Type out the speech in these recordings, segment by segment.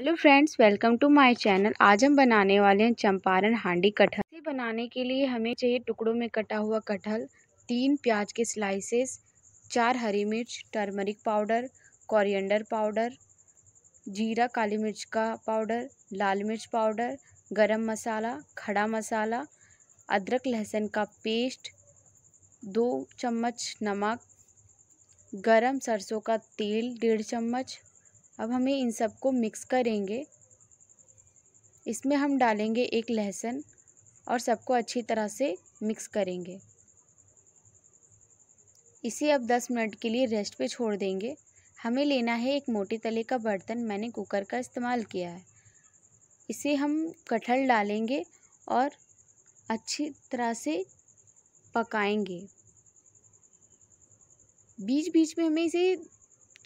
hello friends welcome to my channel आज हम बनाने वाले हैं चंपारण हांडी कटहल इसे बनाने के लिए हमें चाहिए टुकड़ों में कटा हुआ कटहल तीन प्याज के स्लाइसेस चार हरी मिर्च टर्मरिक पाउडर कोरिएंडर पाउडर जीरा काली मिर्च का पाउडर लाल मिर्च पाउडर गरम मसाला खड़ा मसाला अदरक लहसुन का पेस्ट दो चम्मच नमक गरम सरसों का तेल डेढ़ चम्मच अब हमें इन सबको मिक्स करेंगे इसमें हम डालेंगे एक लहसुन और सबको अच्छी तरह से मिक्स करेंगे इसे अब 10 मिनट के लिए रेस्ट पे छोड़ देंगे हमें लेना है एक मोटे तले का बर्तन मैंने कुकर का इस्तेमाल किया है इसे हम कटहल डालेंगे और अच्छी तरह से पकाएंगे बीच बीच में हमें इसे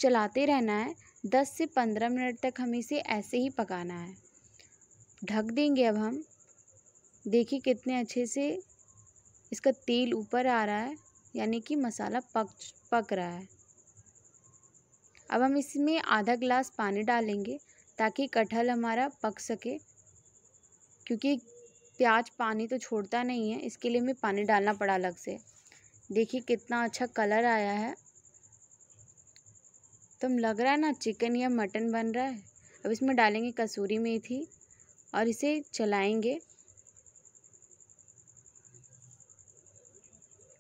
चलाते रहना है दस से पंद्रह मिनट तक हम इसे ऐसे ही पकाना है ढक देंगे अब हम देखिए कितने अच्छे से इसका तेल ऊपर आ रहा है यानी कि मसाला पक पक रहा है अब हम इसमें आधा गिलास पानी डालेंगे ताकि कटहल हमारा पक सके क्योंकि प्याज पानी तो छोड़ता नहीं है इसके लिए हमें पानी डालना पड़ा अलग से देखिए कितना अच्छा कलर आया है तुम लग रहा है ना चिकन या मटन बन रहा है अब इसमें डालेंगे कसूरी मेथी और इसे चलाएंगे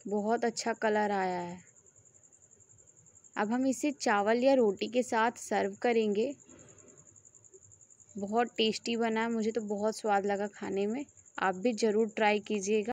बहुत अच्छा कलर आया है अब हम इसे चावल या रोटी के साथ सर्व करेंगे बहुत टेस्टी बना है मुझे तो बहुत स्वाद लगा खाने में आप भी ज़रूर ट्राई कीजिएगा